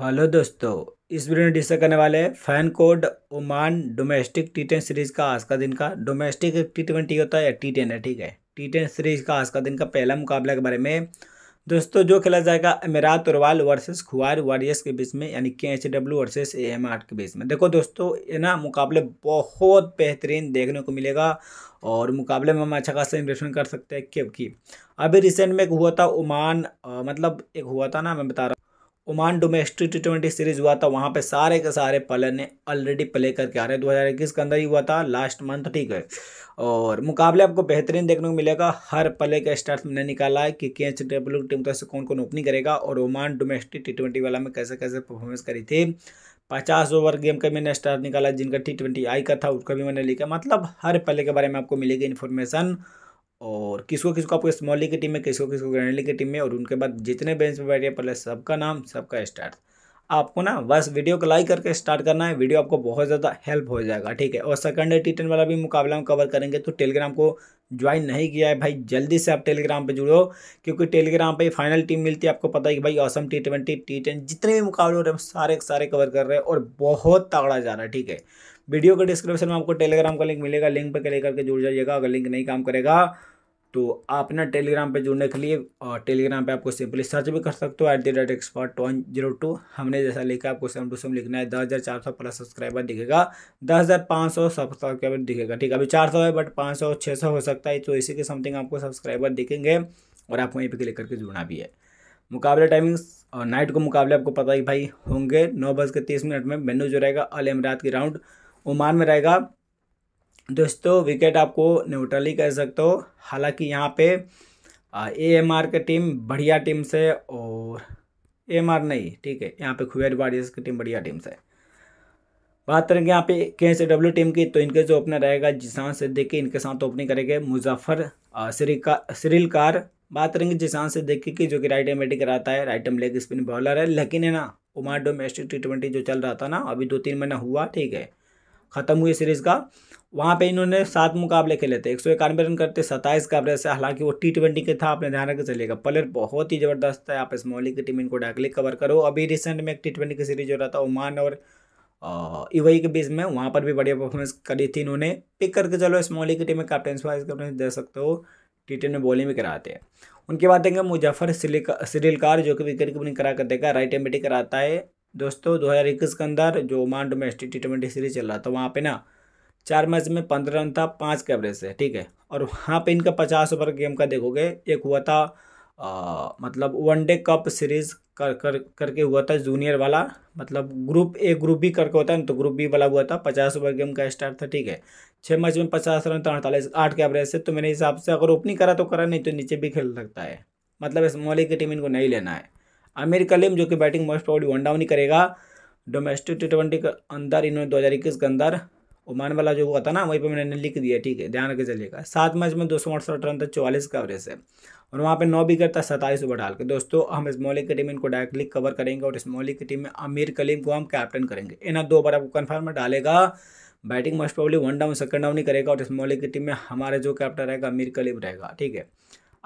hello दोस्तों इस video में डिस्कस करने वाले हैं fan code Oman domestic T ten series का आज का दिन का डोमेस्टिक एक टी ट्वेंटी होता है या टी टेन है ठीक है टी टेन सीरीज का आज का दिन का पहला मुकाबला के बारे में दोस्तों जो खेला जाएगा अमीरात उरवाल वर्सेस खुआर वारियर्स के बीच में यानी के H W versus A M R के बीच में देखो दोस्तों ये ना मुकाबले बहुत बेहतरीन देखने को मिलेगा और मुकाबले में हम अच्छा खासा इन्वेस्टमेंट कर सकते हैं क्योंकि अभी रिसेंट में एक हुआ था ओमान मतलब एक हुआ था ना मैं बता रहा हूँ Oman domestic T twenty series हुआ था वहाँ पे सारे के सारे प्लेयर ने ऑलरेडी प्ले करके आ रहे हैं दो हज़ार इक्कीस के अंदर ही हुआ था लास्ट मंथ ठीक है और मुकाबले आपको बेहतरीन देखने को मिलेगा हर प्ले का स्टार्ट मैंने निकाला है कि के डब्ल्यू टीम तरफ से कौन कौन ओपनिंग करेगा और ओमान डोमेस्टिक टी ट्वेंटी वाला में कैसे कैसे परफॉर्मेंस करी थी पचास ओवर गेम का मैंने स्टार्ट निकाला जिनका टी ट्वेंटी आई का था उसका भी मैंने लिखा मतलब हर प्ले के बारे में आपको मिलेगी इन्फॉर्मेशन और किसको किसको आपको स्मॉल लीग की टीम में किसको किसको ग्रैंड लीग की टीम में और उनके बाद जितने बेंच पर बैठे पहले सबका नाम सबका स्टार्ट आपको ना बस वीडियो को लाइक करके स्टार्ट करना है वीडियो आपको बहुत ज़्यादा हेल्प हो जाएगा ठीक है और सेकंड है टी टेन वाला भी मुकाबला हम कवर करेंगे तो टेलीग्राम को ज्वाइन नहीं किया है भाई जल्दी से आप टेलीग्राम पे जुड़ो क्योंकि टेलीग्राम पे फाइनल टीम मिलती है आपको पता है कि भाई Assam T twenty T ten जितने भी मुकाबले हो रहे हैं सारे सारे कवर कर रहे हैं और बहुत तगड़ा जा रहा है ठीक है वीडियो के डिस्क्रिप्शन में आपको टेलीग्राम का लिंक मिलेगा लिंक पर क्लिक करके जुड़ जाइएगा अगर लिंक नहीं काम करेगा तो आप ना टेलीग्राम पे जुड़ने के लिए और टेलीग्राम पे आपको सिंपली सर्च भी कर सकते हो at the rate expert one zero two हमने जैसा लिखा आपको सेम टू सेम लिखना है दस हज़ार चार सौ प्लस सब्सक्राइबर दिखेगा दस हज़ार पाँच सौ सब्सक्राइबर दिखेगा ठीक है अभी चार सौ है बट पाँच सौ छः सौ हो सकता है तो इसी के समथिंग आपको सब्सक्राइबर दिखेंगे और आपको यहीं पर क्लिक करके जुड़ना भी है मुकाबले टाइमिंग्स और नाइट को मुकाबले आपको पता ही भाई होंगे नौ बज के तीस मिनट में मेनू जो रहेगा अल इमरात की राउंड ओमान में रहेगा दोस्तों विकेट आपको न्यूट्रली कह सकते हो हालांकि यहाँ पे ए एम आर की टीम बढ़िया टीम से और ए एम आर नहीं ठीक है यहाँ पे खुबेर वारियर्स की टीम बढ़िया टीम से बात करेंगे यहाँ पे के एस डब्ल्यू टीम की तो इनके जो ओपनर रहेगा जिसान सिद्दीकी इनके साथ ओपनिंग करेंगे मुजफ्फर श्रीका सिरिल कार बात करेंगे जिसान सिद्दीकी की जो कि राइट एम बैटिंग कराता है right M leg spin bowler है लेकिन है ना उमार डोमेस्टिक टी ट्वेंटी जो चल रहा था ना अभी दो तीन महीना हुआ ठीक है खत्म हुई सीरीज का वहाँ पे इन्होंने सात मुकाबले खेले थे एक सौ इक्यानवे रन करते सत्ताईस का एवरेज है हालांकि वो टी ट्वेंटी के था आपने ध्यान रखकर चलेगा प्लेयर बहुत ही ज़बरदस्त है आप इस मोहल्ले की टीम इनको डायरेक्टली कवर करो अभी रिसेंट में एक टी ट्वेंटी की सीरीज हो रहा था ओमान और यूएई के बीच में वहाँ पर भी बढ़िया परफॉर्मेंस करी थी इन्होंने पिक करके चलो इस मोहल्ले की टीम में कैप्टन वाइज कैप्टन दे सकते हो टी टेन में बॉलिंग भी कराते हैं उनके बाद देंगे मुजफ्फर सिलिका सिरिलकार जो कि विकेट कीपिंग करा कर देगा राइट एम बैटिंग कराता है दोस्तों दो हज़ार इक्कीस के अंदर जो Oman domestic T twenty series चल रहा था वहाँ पे ना चार मैच में पंद्रह रन था पाँच के एवरेज से ठीक है और वहाँ पे इनका पचास ओवर गेम का देखोगे एक हुआ था आ, मतलब वनडे कप सीरीज कर कर करके हुआ था जूनियर वाला मतलब ग्रुप ए ग्रुप बी करके होता है ना तो ग्रुप बी वाला हुआ था पचास ओवर गेम का स्टार्ट था ठीक है छः मैच में पचास रन था अड़तालीस आठ के एवरेज से तो मेरे हिसाब से अगर ओपनिंग करा तो करा नहीं तो नीचे भी खेल सकता है मतलब इस मोहल्ले की टीम इनको नहीं लेना है आमिर कलीम जो कि batting most probably one down ही करेगा डोमेस्टिक टी ट्वेंटी के अंदर इन्होंने दो हज़ार इक्कीस के अंदर ओमान वाला जो हुआ था ना वहीं पर मैंने लिख दिया ठीक है ध्यान रखे चलिएगा सात मैच में दो सौ अड़सठ रन था चौवालीस का एवरेज है और वहाँ पे नौ विकेट था सत्ताईस ओवर डाल के दोस्तों हम इस मौलिक की टीम इनको डायरेक्टली कवर करेंगे और इस मौलिक की टीम में आमिर कलीम को हम कैप्टन करेंगे इना दो बार आपको कन्फर्म डालेगा batting most probably one down second down ही करेगा और इस मौलिक की टीम में हमारे जो कैप्टन रहेगा आमिर कलीम रहेगा ठीक है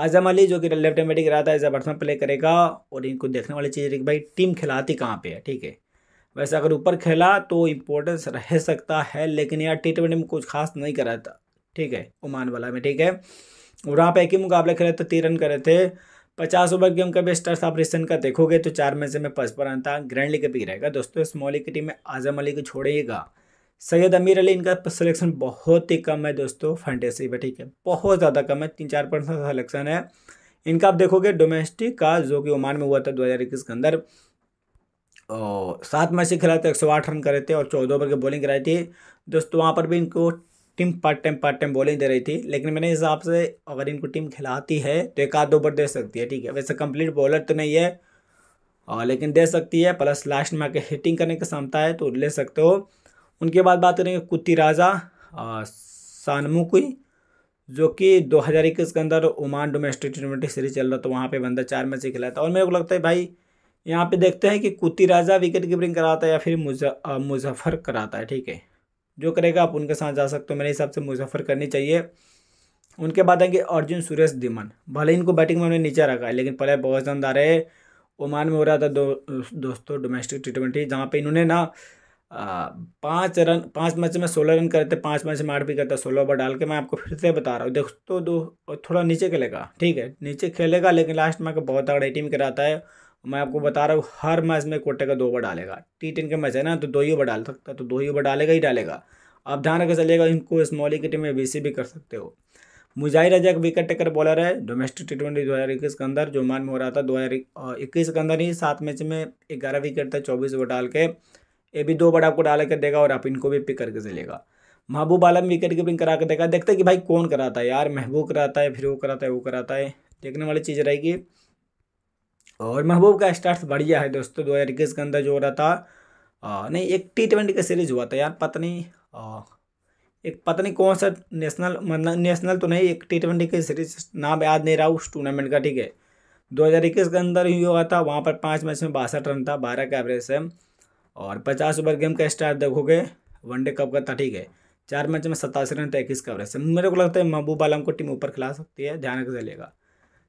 आजम अली जो कि लेफ्ट हैंड बैटिंग रहा था एज अ बैट्समैन प्ले करेगा और इनको देखने वाली चीज़ है कि भाई टीम खिलाती कहाँ पे है ठीक है वैसे अगर ऊपर खेला तो इम्पोर्टेंस रह सकता है लेकिन यार टी ट्वेंटी में कुछ खास नहीं करा था ठीक है ओमान वाला में ठीक है और वहाँ पर एक ही मुकाबला खेले तो तीन रन करे थे पचास ओवर गेम का भी स्टार्स आप रिसेंट का देखोगे तो चार में से मैं पचपन रन था ग्रैंड लीग भी रहेगा दोस्तों स्मॉल लीग की टीम में आजम अली को छोड़ेगा सैयद अमीर अली इनका सिलेक्शन बहुत ही कम है दोस्तों फंटेसी पर ठीक है बहुत ज़्यादा कम है तीन चार परसेंट सलेक्शन है इनका आप देखोगे डोमेस्टिक का जो कि ओमान में हुआ था दो हज़ार इक्कीस के अंदर और सात मैच से खिलाते एक सौ आठ रन करे थे और चौदह ओवर की बॉलिंग कराई थी दोस्तों वहाँ पर भी इनको team part time part time bowling दे रही थी लेकिन मेरे हिसाब से अगर इनको टीम खिलाती है तो एक आध ओवर दे सकती है ठीक है वैसे कंप्लीट बॉलर तो नहीं है और लेकिन दे सकती है प्लस लास्ट में आके हिटिंग करने की क्षमता है तो ले सकते हो उनके बाद बात करेंगे कुत्ती राजा सानमुकुई जो कि दो हज़ार इक्कीस के अंदर ओमान डोमेस्टिक टी सीरीज चल रहा था वहाँ पे बंदा चार मैच से था और मेरे को लगता है भाई यहाँ पे देखते हैं कि कुत्ती राजा विकेट कीपिंग कराता है या फिर मुजफ्फर कराता है ठीक है जो करेगा आप उनके साथ जा सकते हो मेरे हिसाब से मुजफ्फर करनी चाहिए उनके बाद आएंगे अर्जुन सुरेश धीमन भले इनको बैटिंग में उन्होंने नीचे रखा है लेकिन पहले बहुत आ है ओमान में हो रहा था दो दोस्तों डोमेस्टिक टी ट्वेंटी जहाँ पर इन्होंने ना पाँच रन पाँच मैच में सोलह रन करते पाँच मैच में आठ भी करता सोलह ओवर डाल के मैं आपको फिर से बता रहा हूँ देखो तो दो और थोड़ा नीचे खेलेगा ठीक है नीचे खेलेगा लेकिन लास्ट में बहुत तगड़ा टीम कराता है मैं आपको बता रहा हूँ हर मैच में कोटे का दो ओवर डालेगा टी टेन के मैच है ना तो दो ही ओवर डाल सकता है तो दो ही ओवर डालेगा ही डालेगा आप ध्यान रखकर चलिएगा इनको स्मॉली की टीम में बीसी भी कर सकते हो मुजाहिर रजा एक विकेट टेकर बॉलर है डोमेस्टिक टी ट्वेंटी दो हज़ार इक्कीस के अंदर जो मान में हो रहा था दो हज़ार इक्कीस के अंदर ही सात मैच में ग्यारह विकेट था चौबीस ओवर डाल के ये भी दो बार आपको डाल कर देगा और आप इनको भी पिक करके चलेगा महबूब आलम विकेट कीपिंग करा के देगा देखते कि भाई कौन कराता है यार महबूब कराता है फिर वो कराता है वो कराता है देखने वाली चीज़ रहेगी और महबूब का स्टार्ट बढ़िया है दोस्तों दो हज़ार इक्कीस के अंदर जो हो रहा था आ, नहीं एक टी ट्वेंटी का सीरीज हुआ था यार पता नहीं आ, एक पता नहीं कौन सा नेशनल मतलब नेशनल तो नहीं एक टी ट्वेंटी की सीरीज नाम याद नहीं रहा उस टूर्नामेंट का ठीक है दो हज़ार इक्कीस के अंदर ही हुआ था वहाँ पर पाँच मैच में बासठ रन था बारह का एवरेज है और पचास ओवर गेम का स्टार देखोगे वनडे कप का था ठीक है चार मैच में सतासी रन था तो इक्कीस कवरेज मेरे को लगता है महबूब आलम को टीम ऊपर खिला सकती है ध्यान चलेगा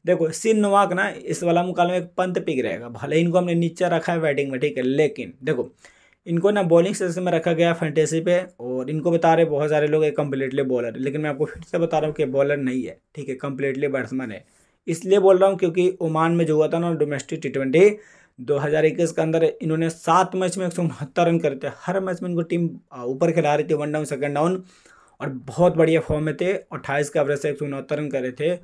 देखो सिन नवाक ना इस वाला मुकाबले में एक पंत पिक रहेगा भले इनको हमने नीचे रखा है बैटिंग में ठीक है लेकिन देखो इनको ना बॉलिंग से में रखा गया फैंटेसी पे और इनको बता रहे बहुत सारे लोग कम्प्लीटली बॉलर लेकिन मैं आपको फिर से बता रहा हूँ कि बॉलर नहीं है ठीक है कम्प्लीटली बैट्समैन है इसलिए बोल रहा हूँ क्योंकि ओमान में जो हुआ था ना डोमेस्टिक टी ट्वेंटी 2021 के अंदर इन्होंने सात मैच में एक सौ उनहत्तर रन करे थे हर मैच में इनको टीम ऊपर खिला रही थी वन डाउन सेकंड डाउन और बहुत बढ़िया फॉर्म में थे अट्ठाईस के एवरेज से एक सौ उनहत्तर रन करे थे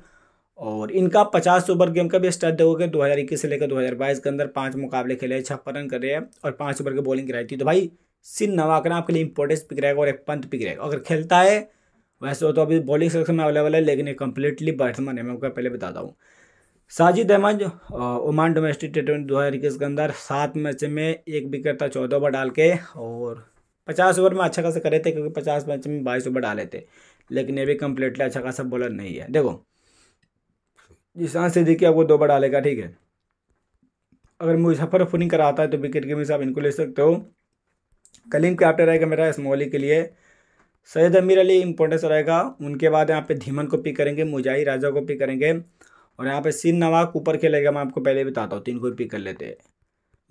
और इनका पचास ओवर गेम का भी स्टार्ट देखोगे इक्कीस से लेकर दो हज़ार बाईस के अंदर पाँच मुकाबले खेले छप्पन रन कर रहे हैं और पाँच ओवर की बॉलिंग कराई थी तो भाई सिन नवाकना आपके लिए इंपॉर्टेंस पिक रहेगा और एक पंत पिक रहेगा अगर खेलता है वैसे तो अभी बॉलिंग सेक्शन में अवेलेबल है लेकिन ये कम्प्लीटली बैट्समैन है मैं आपको पहले बताता हूँ Sajid Ahmed Oman domestic T twenty दो हज़ार इक्कीस के अंदर सात मैच में एक विकेट था चौदह ओवर डाल के और पचास ओवर में अच्छा खासा करे थे क्योंकि पचास मैच में बाईस ओवर डाले थे लेकिन ये भी कम्प्लीटली अच्छा खासा बॉलर नहीं है देखो जिसान से देखिए आपको दो बार डालेगा ठीक है अगर मुजफ्फरपुर नहीं कराता है तो विकेट के से आप इनको ले सकते हो कलीम कैप्टन रहेगा मेरा स्मोली के लिए सैयद अमीर अली इंपॉर्टेंस रहेगा उनके बाद यहाँ पे धीमन को पिक करेंगे मुजाही राजा को पिक करेंगे और यहाँ पे सिन नवाक ऊपर खेलेगा मैं आपको पहले बताता हूँ तीन को पिक कर लेते हैं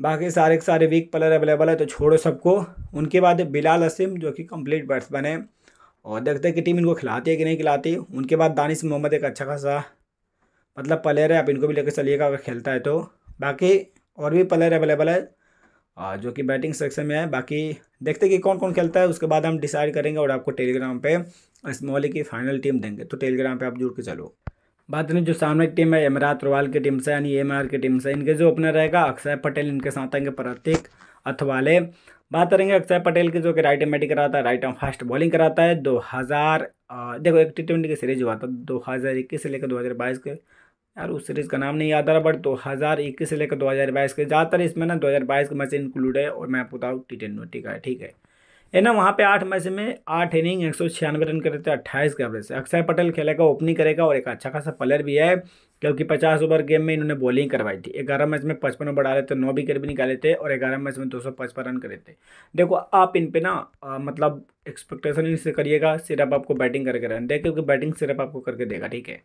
बाकी सारे के सारे वीक प्लेयर अवेलेबल है तो छोड़ो सबको उनके बाद बिलाल असीम जो कि कंप्लीट बैट्समैन है और देखते हैं कि टीम इनको खिलाती है कि नहीं खिलाती उनके बाद दानिश मोहम्मद एक अच्छा खासा मतलब प्लेयर है आप इनको भी लेकर चलिएगा अगर खेलता है तो बाकी और भी प्लेयर अवेलेबल है जो कि बैटिंग सेक्शन में है बाकी देखते कि कौन कौन खेलता है उसके बाद हम डिसाइड करेंगे और आपको टेलीग्राम पर इस मोहल्ले की फाइनल टीम देंगे तो टेलीग्राम पर आप जुड़ के चलो बात करें जो सामने की टीम है इमरात रवाल की टीम से यानी एम की टीम से इनके जो ओपनर रहेगा अक्षय पटेल इनके साथ आएंगे प्रतीक अथवाले बात करेंगे अक्षय पटेल की जो कि राइट बैटिंग कराता है राइट एम फास्ट बॉलिंग कराता है दो हज़ार देखो एक टी ट्वेंटी की सीरीज हुआ था दो हज़ार इक्कीस से लेकर दो हज़ार बाईस के यार उस सीरीज़ का नाम नहीं याद आ रहा बट दो हज़ार इक्कीस से लेकर दो हज़ार बाईस के ज़्यादातर इसमें ना दो हज़ार बाईस के मैच इंक्लूड है और मैं आपको बताऊँ टी ट्वेंटी का है ठीक है है ना वहाँ पे आठ मैच में आठ इनिंग एक सौ छियानवे रन करे थे अट्ठाईस के एवरेज से अक्षय पटेल खेलेगा ओपनिंग करेगा और एक अच्छा खासा प्लेयर भी है क्योंकि पचास ओवर गेम में इन्होंने बॉलिंग करवाई थी ग्यारह मैच में पचपन ओवर डाले थे नौ विकेट भी निकाले थे और ग्यारह मैच में दो सौ पचपन रन करे थे देखो आप इन पर ना मतलब एक्सपेक्टेशन इनसे करिएगा सिर्फ आपको बैटिंग करके रन दे क्योंकि बैटिंग सिर्फ आपको करके देगा ठीक है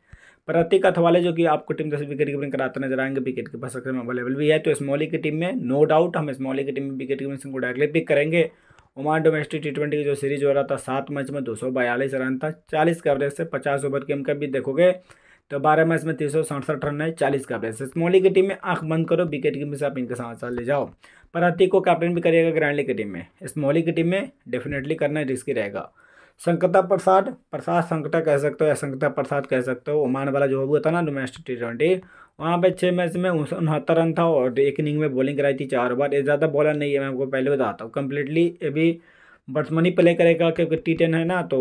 प्रतीक अथवाले जो कि आपको टीम दस विकेट कीपिंग कराते नजर आएंगे विकेट कीपर सक्सेस में अवेलेबल भी है तो स्मॉली की टीम में नो डाउट हम स्मॉली की टीम में विकेट कीपिंग को डायरेक्टली पिक करेंगे ओमान डोमेस्टिक टी ट्वेंटी की जो सीरीज हो रहा था सात मैच में दो सौ बयालीस रन था चालीस का अवरेज से पचास ओवर के इनका भी देखोगे तो बारह मैच में तीन सौ सड़सठ रन है चालीस का से मोली की टीम में आंख बंद करो विकेट कीपिंग से आप इनके साथ ले जाओ पर अतीक को कैप्टन भी करिएगा ग्रैंडली की टीम में स्मोली की टीम में डेफिनेटली करना रिस्की रहेगा संकता प्रसाद प्रसाद संकटा कह सकते हो या संकटा प्रसाद कह सकते हो ओमान वाला जो हुआ था ना डोमेस्टिक टी ट्वेंटी वहाँ पे छः मैच में उनहत्तर रन था और एक इनिंग में बॉलिंग कराई थी चार बार ये ज़्यादा बॉलर नहीं है मैं आपको पहले बताता हूँ कम्प्लीटली अभी बैट्समैन ही प्ले करेगा क्योंकि टी टेन है ना तो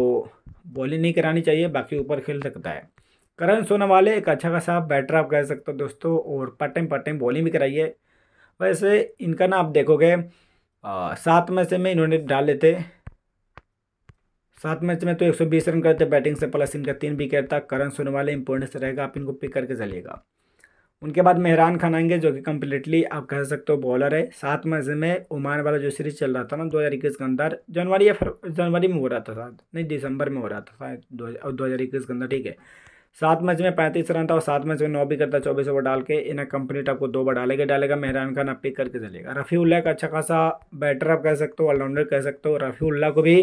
बॉलिंग नहीं करानी चाहिए बाकी ऊपर खेल सकता है करण सोनावाले एक अच्छा खासा बैटर आप कह सकते हो दोस्तों और part time part time bowling भी कराइए वैसे इनका ना आप देखोगे सात में से में इन्होंने डाले थे सात मैच में तो 120 रन करते बैटिंग से प्लस इनका तीन विकेट था करण सोनवाले इंपॉर्टेंस रहेगा आप इनको पिक करके चलेगा उनके बाद मेहरान खान आएंगे जो कि कम्प्लीटली आप कह सकते हो बॉलर है सात मैच में ओमान वाला जो सीरीज चल रहा था ना दो हज़ार इक्कीस के अंदर जनवरी या फिर जनवरी में हो रहा था नहीं दिसंबर में हो रहा था दो हज़ार इक्कीस के अंदर ठीक है सात मैच में पैंतीस रन था और सात मैच में नौ भी करता चौबीस ओवर डाल के इन्हें कंप्लीट आपको दो बार डालेगा डालेगा मेहरान खान आप पिक करके चलेगा रफ़ी उल्ला का अच्छा खासा बैटर आप कह सकते हो ऑलराउंडर कह सकते हो रफ़ी उल्ला को भी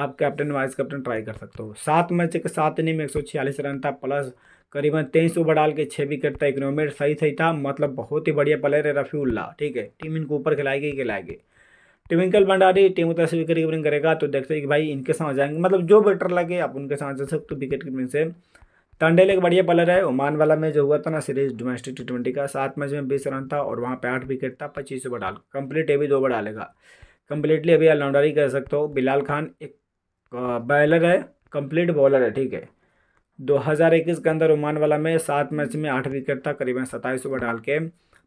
आप कैप्टन वाइस कैप्टन ट्राई कर सकते हो सात मैच के सात इनिंग में एक सौ छियालीस रन था प्लस करीबन तेईस ओवर डाल के छः विकेट था इकोनॉमी सही सही था मतलब बहुत ही बढ़िया प्लेयर है उल्ला ठीक है टीम इनको ऊपर खिलाएगी खिलाएगी टिविंकल भंडारी टीम उतर से विकेट कीपिंग करेगा तो देखते हैं कि भाई इनके साथ जाएंगे मतलब जो बेटर लगे आप उनके साथ जा सकते हो विकेट कीपिंग से तंडेल एक बढ़िया प्लेयर है ओमान वाला में जो हुआ था ना सीरीज डोमेस्टिक टी ट्वेंटी का सात मैच में बीस रन था और वहाँ पे आठ विकेट था पच्चीस ओवर डाल कंप्लीट ए भी दो ओवर डालेगा कंप्लीटली अभी ऑलराउंडर ही कर सकते हो बिलाल खान एक बैलर है कंप्लीट बॉलर है ठीक है 2021 के अंदर ओमान वाला में सात मैच में आठ विकेट था करीबन सत्ताईस ओवर डाल के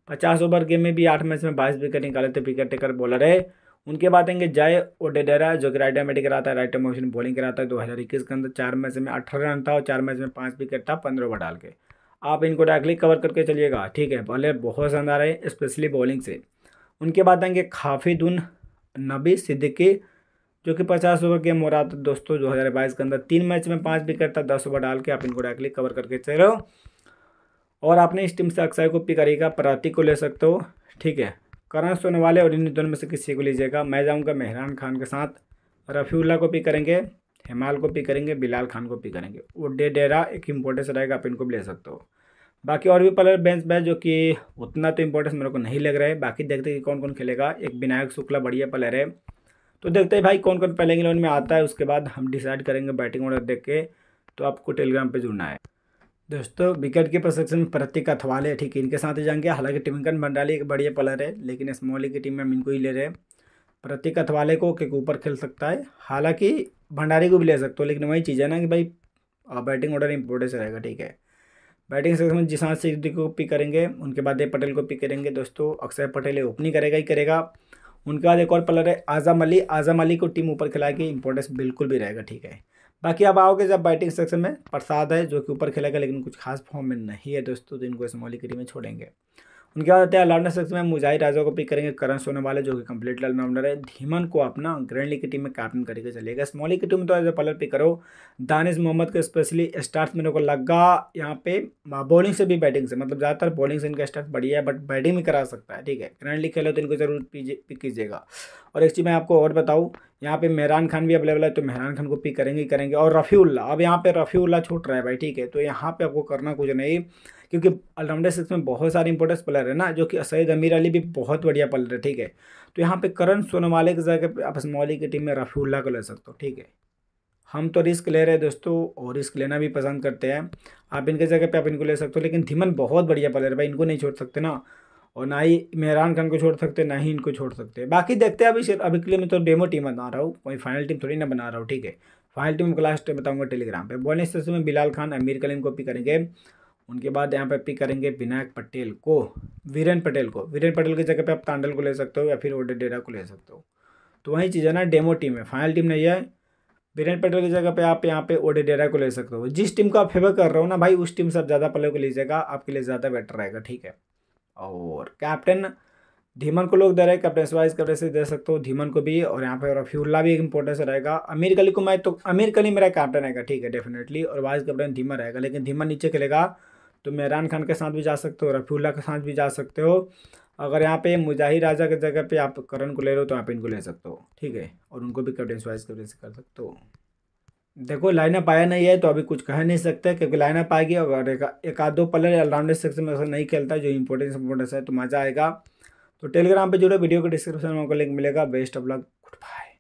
पचास ओवर गेम में भी आठ मैच में बाईस विकेट निकाले थे विकेट टेकर बॉलर है उनके बाद आएंगे जय ओडेडेरा जो कि राइट हैंड कराता है राइट मोशन बॉलिंग कराता है दो हज़ार इक्कीस के अंदर चार मैच में अठारह रन था और चार मैच में पाँच विकेट था पंद्रह ओवर डाल के आप इनको डायरेक्टली कवर करके चलिएगा ठीक है बॉलर बहुत शानदार है स्पेशली बॉलिंग से उनके बाद आएंगे खाफिदुन नबी सिद्दीकी जो कि पचास ओवर गेम हो रहा था तो दोस्तों दो हज़ार बाईस के अंदर तीन मैच में पाँच विकेट था दस ओवर डाल के आप इनको डायरेक्टली कवर करके हो और आपने इस टीम से अक्षय को करेगा प्रतीक को ले सकते हो ठीक है करण सोने वाले और इन दोनों में से किसी को लीजिएगा मैं जाऊँगा मेहरान खान के साथ रफ़ीउल्ला को पिक करेंगे हेमाल को पिक करेंगे बिलाल खान को पिक करेंगे वो डे डेरा एक इम्पोर्टेंस रहेगा आप इनको भी ले सकते हो बाकी और भी प्लेयर बेंच बैच जो कि उतना तो इम्पोर्टेंस मेरे को नहीं लग रहा है बाकी देखते हैं कि कौन कौन खेलेगा एक विनायक शुक्ला बढ़िया प्लेयर है तो देखते हैं भाई कौन कौन पहले इलेवन में आता है उसके बाद हम डिसाइड करेंगे बैटिंग ऑर्डर देख के तो आपको टेलीग्राम पर जुड़ना है दोस्तों विकेट के प्रशिक्षण में प्रतीक अथवाले ठीक है इनके साथ ही जाएंगे हालांकि टिमकन भंडाली एक बढ़िया प्लेयर है लेकिन स्मॉली की टीम में हम इनको ही ले रहे हैं प्रतीक अथवाले को के ऊपर खेल सकता है हालांकि भंडारी को भी ले सकते हो लेकिन वही चीज़ है ना कि भाई बैटिंग ऑर्डर इम्पोर्टेंस रहेगा ठीक है बैटिंग सेक्शन में जिसान सिद्दीकी को पिक करेंगे उनके बाद देव पटेल को पिक करेंगे दोस्तों अक्षय पटेल ओपनिंग करेगा ही करेगा उनके बाद एक और प्लेयर है आज़म अली आज़म अली को टीम ऊपर खिलाएगी की इंपॉर्टेंस बिल्कुल भी रहेगा ठीक है बाकी अब आओगे जब बैटिंग सेक्शन में प्रसाद है जो कि ऊपर खेलेगा लेकिन कुछ खास फॉर्म में नहीं है दोस्तों तो इनको की टीम में छोड़ेंगे उनके बाद आते हैं अलाउडन सेक्स में मुजाहिर राजा को पिक करेंगे करण सोने वाले जो कि कंप्लीट ऑलराउंडर है धीमन को अपना ग्रैंड लीग की टीम में कैप्टन करके चलेगा स्मॉल लीग की टीम तो एज ए पलर पिक करो दानिश मोहम्मद को स्पेशली स्टार्ट मेरे को लगा यहाँ पे बॉलिंग से भी बैटिंग से मतलब ज़्यादातर बॉलिंग से इनका स्टार्ट बढ़िया है बट बैटिंग भी करा सकता है ठीक है ग्रैंड लीग खेलो तो इनको जरूर पिक कीजिएगा और एक चीज़ मैं आपको और बताऊँ यहाँ पे मेहरान खान भी अवेलेबल है तो मेहरान खान को पिक करेंगे करेंगे और रफ़ीउल्ला अब यहाँ पे रफ़ीउल्ला छूट रहा है भाई ठीक है तो यहाँ पे आपको करना कुछ नहीं क्योंकि ऑलराउंडर सिक्स में बहुत सारे इंपॉर्टेंस प्लेयर है ना जो कि सैद अमीर अली भी बहुत बढ़िया प्लेयर है ठीक है तो यहाँ पे करण सोनोवाले की जगह आप असमौली की टीम में रफ़ीउल्ला को ले सकते हो ठीक है हम तो रिस्क ले रहे हैं दोस्तों और रिस्क लेना भी पसंद करते हैं आप इनके जगह पे आप इनको ले सकते हो लेकिन धीमन बहुत बढ़िया प्लेयर है भाई इनको नहीं छोड़ सकते ना और ना ही मेहरान खान को छोड़ सकते ना ही इनको छोड़ सकते बाकी देखते हैं अभी अभी के लिए मैं तो डेमो टीम बना रहा हूँ वही फाइनल टीम थोड़ी ना बना रहा हूँ ठीक है फाइनल टीम को लास्ट बताऊँगा टेलीग्राम पर बॉलिंग स्टेशन में बिलाल खान अमीर कलीम को पिक करेंगे उनके बाद यहाँ पे पिक करेंगे विनायक पटेल को वीरेन पटेल को वीरेन पटेल की जगह पे आप तांडल को ले सकते हो या फिर ओडे डेरा को ले सकते हो तो वही चीज़ है ना डेमो टीम है फाइनल टीम नहीं है वीरेन पटेल की जगह पे आप यहाँ पे ओडेडेरा को ले सकते हो जिस टीम को आप फेवर कर रहे हो ना भाई उस टीम से आप ज़्यादा प्लेयर को लीजिएगा आपके लिए ज़्यादा बेटर रहेगा ठीक है और कैप्टन धीमन को लोग दे रहे कैप्टन वाइज कैप्टन से दे सकते हो धीमन को भी और यहाँ पे रफ्यूल्ला भी एक इंपॉर्टेंस रहेगा अमीर कली को मैं तो अमीर कली मेरा कैप्टन रहेगा ठीक है डेफिनेटली और वाइस कैप्टन धीमन रहेगा लेकिन धीमन नीचे खेलेगा तो मेहरान खान के साथ भी जा सकते हो रफ्यूल्ला के साथ भी जा सकते हो अगर यहाँ पे मुजाहिर राजा के जगह पे आप करण को ले रहे हो तो आप इनको ले सकते हो ठीक है और उनको भी कैप्टन वाइस कैप्टन से कर सकते हो देखो लाइनअप आया नहीं है तो अभी कुछ कह नहीं सकते क्योंकि लाइनअप आ गया और एक आध दो प्लेयर ऑलराउंडर सेक्शन में ऐसा नहीं खेलता जो इंपॉर्टेंस इंपॉर्टेंस है तो मज़ा आएगा तो टेलीग्राम पे जुड़े वीडियो के डिस्क्रिप्शन में आपको लिंक मिलेगा best of luck good bye